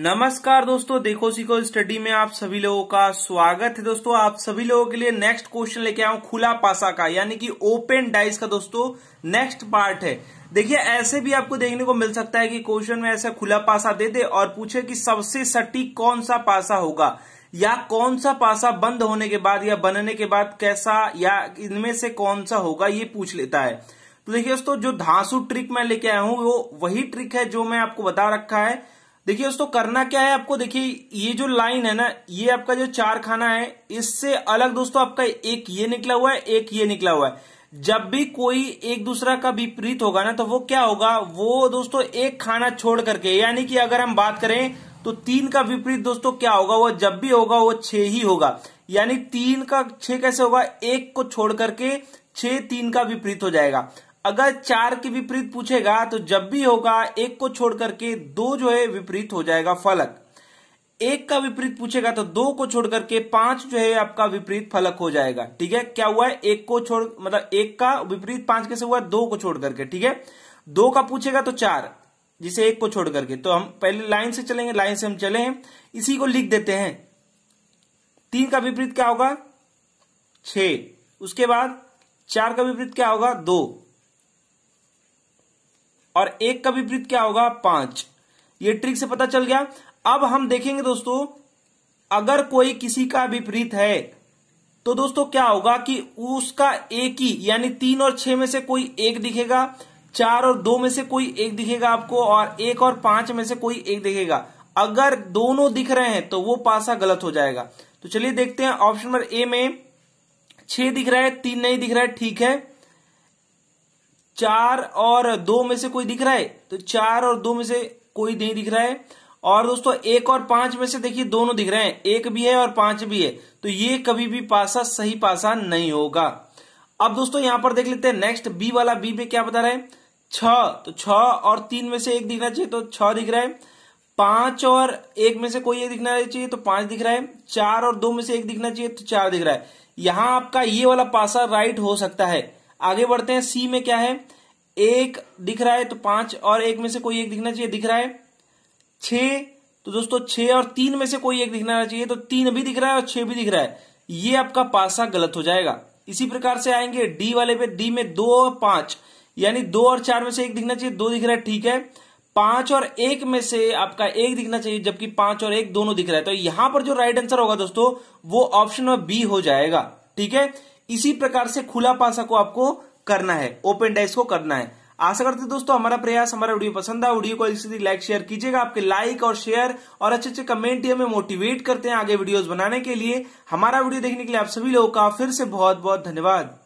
नमस्कार दोस्तों देखो सीखो स्टडी में आप सभी लोगों का स्वागत है दोस्तों आप सभी लोगों के लिए नेक्स्ट क्वेश्चन लेके आऊ खुला पासा का यानी कि ओपन डाइस का दोस्तों नेक्स्ट पार्ट है देखिए ऐसे भी आपको देखने को मिल सकता है कि क्वेश्चन में ऐसा खुला पासा दे दे और पूछे कि सबसे सटीक कौन सा पासा होगा या कौन सा पासा बंद होने के बाद या बनने के बाद कैसा या इनमें से कौन सा होगा ये पूछ लेता है तो देखिये दोस्तों जो धांसू ट्रिक मैं लेके आया हूँ वो वही ट्रिक है जो मैं आपको बता रखा है देखिए दोस्तों करना क्या है आपको देखिए ये जो लाइन है ना ये आपका जो चार खाना है इससे अलग दोस्तों आपका एक ये निकला हुआ है एक ये निकला हुआ है जब भी कोई एक दूसरा का विपरीत होगा ना तो वो क्या होगा वो दोस्तों एक खाना छोड़ करके यानी कि अगर हम बात करें तो तीन का विपरीत दोस्तों क्या होगा वो जब भी होगा वो छह ही होगा यानी तीन का छह कैसे होगा एक को छोड़ करके छह तीन का विपरीत हो जाएगा अगर चार के विपरीत पूछेगा तो जब भी होगा एक को छोड़ करके दो जो है विपरीत हो जाएगा फलक एक का विपरीत पूछेगा तो दो को छोड़ करके पांच जो है आपका विपरीत फलक हो जाएगा ठीक है क्या हुआ है एक को छोड़ मतलब एक का विपरीत पांच कैसे हुआ दो को छोड़ करके ठीक है दो का पूछेगा तो चार जिसे एक को छोड़ करके तो हम पहले लाइन से चलेंगे लाइन से हम चले हैं इसी को लिख देते हैं तीन का विपरीत क्या होगा छ उसके बाद चार का विपरीत क्या होगा दो और एक का विपरीत क्या होगा पांच ये ट्रिक से पता चल गया अब हम देखेंगे दोस्तों अगर कोई किसी का विपरीत है तो दोस्तों क्या होगा कि उसका एक ही यानी तीन और छह में से कोई एक दिखेगा चार और दो में से कोई एक दिखेगा आपको और एक और पांच में से कोई एक दिखेगा अगर दोनों दिख रहे हैं तो वो पासा गलत हो जाएगा तो चलिए देखते हैं ऑप्शन नंबर ए में छह दिख रहा है तीन नहीं दिख रहा है ठीक है चार और दो में से कोई दिख रहा है तो चार और दो में से कोई नहीं दिख रहा है और दोस्तों एक और पांच में से देखिए दोनों दिख रहे हैं एक भी है और पांच भी है तो ये कभी भी पासा सही पासा नहीं होगा अब दोस्तों यहां पर देख लेते हैं नेक्स्ट बी वाला बी में क्या बता रहा है छ तो छ और तीन में से एक दिखना चाहिए तो छ दिख रहा है पांच और एक में से कोई एक दिखना चाहिए तो पांच दिख रहा है चार और दो में से एक दिखना चाहिए तो चार दिख रहा है यहां आपका ये वाला पासा राइट हो सकता है आगे बढ़ते हैं सी में क्या है एक दिख रहा है तो पांच और एक में से कोई एक दिखना चाहिए दिख रहा है छ तो दोस्तों छह और तीन में से कोई एक दिखना चाहिए तो तीन भी दिख रहा है और छह भी दिख रहा है ये आपका पासा गलत हो जाएगा इसी प्रकार से आएंगे डी वाले पे डी में दो और पांच यानी दो और चार में से एक दिखना चाहिए दो दिख रहा है ठीक है पांच और एक में से आपका एक दिखना चाहिए जबकि पांच और एक दोनों दिख रहा है तो यहां पर जो राइट आंसर होगा दोस्तों वो ऑप्शन बी हो जाएगा ठीक है इसी प्रकार से खुला पासा को आपको करना है ओपन डाइस को करना है आशा करते दोस्तों हमारा प्रयास हमारा वीडियो पसंद आया वीडियो को इसी लाइक शेयर कीजिएगा आपके लाइक और शेयर और अच्छे अच्छे कमेंट हमें मोटिवेट करते हैं आगे वीडियोस बनाने के लिए हमारा वीडियो देखने के लिए आप सभी लोगों का फिर से बहुत बहुत धन्यवाद